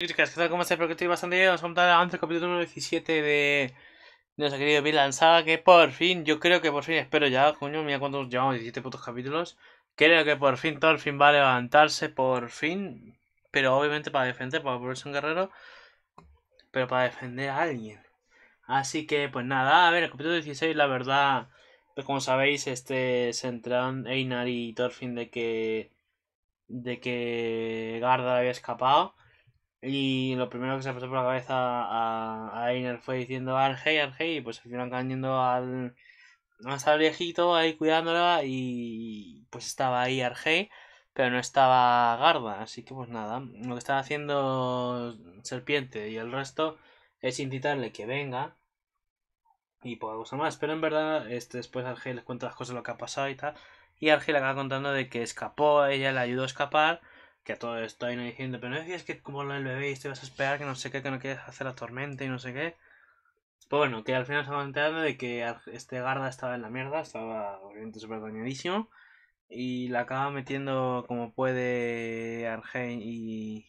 Y chicas, ¿qué tal? ¿Cómo estáis? Espero que estoy bastante bien. Vamos a contar el capítulo número 17 de ...de querido Villan Saga. Que por fin, yo creo que por fin, espero ya, coño, mira cuántos llevamos, 17 putos capítulos. Creo que por fin Thorfinn va a levantarse, por fin. Pero obviamente para defender, para volverse un guerrero. Pero para defender a alguien. Así que, pues nada, a ver, el capítulo 16, la verdad, pues como sabéis, este se entraron Einar y Thorfinn de que. de que Garda había escapado. Y lo primero que se pasó por la cabeza a, a fue diciendo Argei Argei y pues se fueron cayendo al, al viejito ahí cuidándola y pues estaba ahí Argei pero no estaba Garda, así que pues nada, lo que estaba haciendo Serpiente y el resto es incitarle que venga y pueda cosa más, pero en verdad este, después Argei les cuenta las cosas lo que ha pasado y tal, y Argei le acaba contando de que escapó, ella le ayudó a escapar que a todo esto no diciendo, pero no decías que como lo del bebé y te vas a esperar que no sé qué, que no quieres hacer la tormenta y no sé qué. Pues bueno, que al final se va enterando de que este Garda estaba en la mierda, estaba obviamente súper dañadísimo. Y la acaba metiendo como puede Argen y.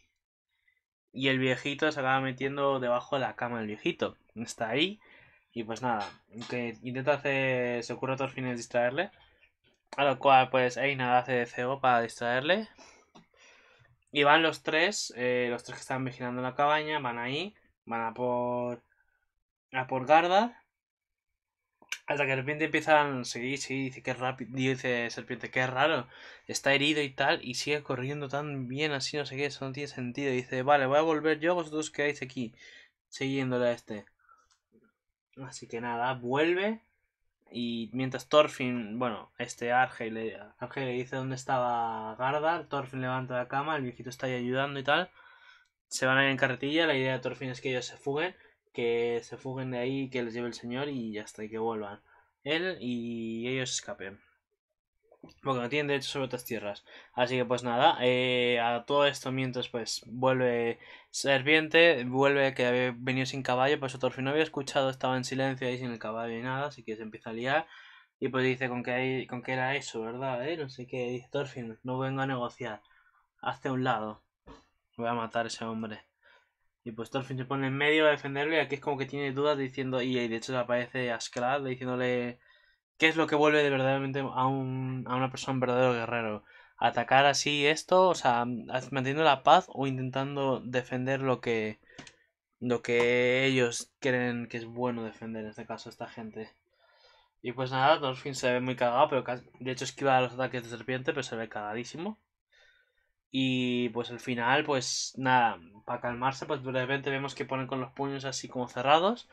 Y el viejito se acaba metiendo debajo de la cama el viejito. Está ahí. Y pues nada, que intenta hacer. Se ocurre a todos fines distraerle. A lo cual, pues Aina hace de cebo para distraerle. Y van los tres, eh, los tres que están vigilando la cabaña, van ahí, van a por. a por Garda Hasta que de repente empiezan. seguir sí, dice que rápido. Dice Serpiente, qué raro. Está herido y tal. Y sigue corriendo tan bien así, no sé qué. Eso no tiene sentido. Dice, vale, voy a volver yo. Vosotros quedáis aquí. Siguiéndole a este. Así que nada, vuelve. Y mientras Thorfinn, bueno, este Arge le, le dice dónde estaba Garda, Thorfinn levanta la cama, el viejito está ahí ayudando y tal. Se van a ir en carretilla, la idea de Thorfinn es que ellos se fuguen, que se fuguen de ahí, que les lleve el señor y ya está, y que vuelvan. Él y ellos escapen porque no tienen derecho sobre otras tierras. Así que pues nada, eh, a todo esto mientras pues vuelve Serpiente, vuelve que había venido sin caballo, pues Torfin no había escuchado, estaba en silencio ahí sin el caballo y nada, así que se empieza a liar. Y pues dice con que, hay, con que era eso, ¿verdad? Eh, no sé qué, dice Torfin, no vengo a negociar, hazte un lado, voy a matar a ese hombre. Y pues Torfin se pone en medio a defenderlo y aquí es como que tiene dudas diciendo, y de hecho aparece Asclad diciéndole ¿Qué es lo que vuelve de verdaderamente a, una persona verdadero guerrero? ¿Atacar así esto? O sea, manteniendo la paz o intentando defender lo que, ellos creen que es bueno defender, en este caso esta gente. Y pues nada, Dolphin se ve muy cagado, pero de hecho esquiva los ataques de serpiente, pero se ve cagadísimo. Y pues al final, pues nada, para calmarse, pues de repente vemos que ponen con los puños así como cerrados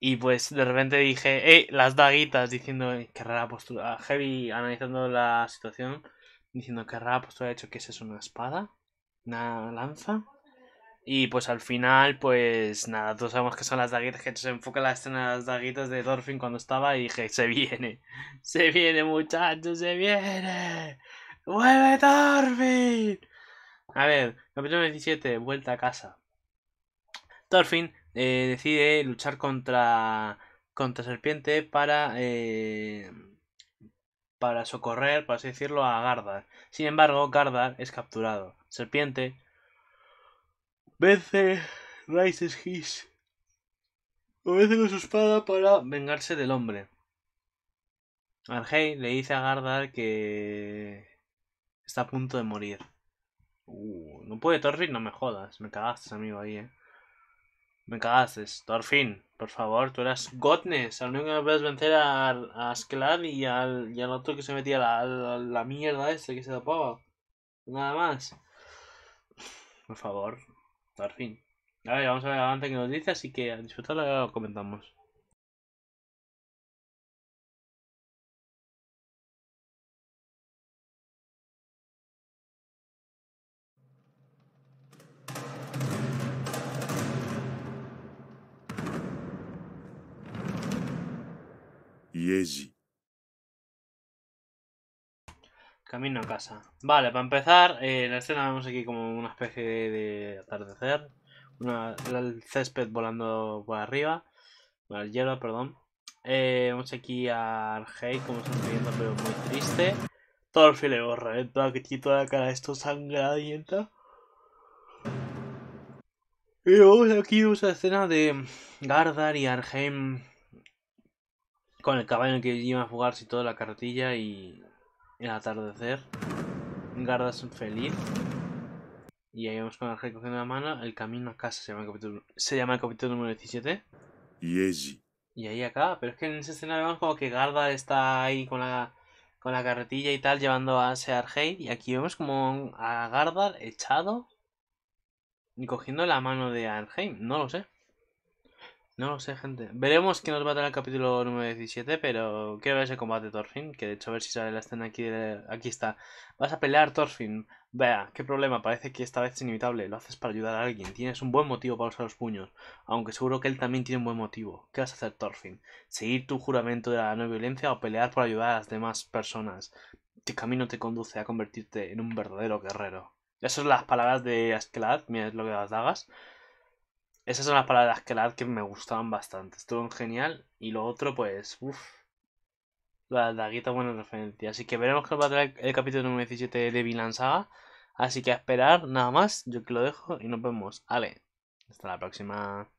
y pues de repente dije, ¡eh! Las daguitas, diciendo, qué rara postura. Heavy analizando la situación, diciendo, qué rara postura ha hecho, que es eso? ¿Una espada? ¿Una lanza? Y pues al final, pues nada, todos sabemos que son las daguitas, que se enfoca la escena de las daguitas de Thorfinn cuando estaba y dije, se viene, se viene muchachos, se viene. ¡Vuelve Thorfinn! A ver, capítulo 17. vuelta a casa. Thorfinn eh, decide luchar contra, contra Serpiente para, eh, para socorrer, por así decirlo, a Gardar. Sin embargo, Gardar es capturado. Serpiente vence Rises His. vence con su espada para vengarse del hombre. Argei le dice a Gardar que está a punto de morir. Uh, no puede Torrid, no me jodas. Me cagaste, amigo, ahí, eh. Me cagaste, Thorfinn, por favor, tú eras Godness, al único que me puedes vencer a, a y al, otro que se metía la, la, mierda esta que se tapaba. Nada más. Por favor, Thorfinn. A ver, vamos a ver adelante que nos dice, así que a ahora lo comentamos. Camino a casa. Vale, para empezar, eh, la escena vemos aquí como una especie de atardecer. Una, el césped volando por arriba. Bueno, el hierba, perdón. Eh, vemos aquí a Argei como está viendo, pero muy triste. Todo el fileo reventado, que tiene toda la cara esto sangradienta. Y luego aquí usa escena de Gardar y Arheim con el caballo que iba a si toda la carretilla y el atardecer. Gardas feliz. Y ahí vamos con la cogiendo la mano. El camino a casa se llama el capítulo, se llama capítulo número 17. Y ahí acá, pero es que en esa escena vemos como que Garda está ahí con la, con la carretilla y tal, llevando a Arheim Y aquí vemos como a Gardar echado y cogiendo la mano de Arheim. No lo sé. No lo sé, gente. Veremos qué nos va a dar el capítulo número 17, pero quiero ver ese combate Thorfinn, que de hecho a ver si sale la escena aquí. Aquí está. Vas a pelear Thorfinn. Vea, qué problema, parece que esta vez es inevitable. Lo haces para ayudar a alguien, tienes un buen motivo para usar los puños, aunque seguro que él también tiene un buen motivo. ¿Qué vas a hacer, Thorfinn? ¿Seguir tu juramento de la no violencia o pelear por ayudar a las demás personas? ¿Qué camino te conduce a convertirte en un verdadero guerrero? Esas son las palabras de Askeladd, mira lo que las dagas. Esas son las palabras que me gustaban bastante. estuvo genial. Y lo otro, pues, uff. La daguita buena referencia. Así que veremos qué va a traer el capítulo número 17 de Vinland Así que a esperar, nada más. Yo que lo dejo y nos vemos. Ale, hasta la próxima.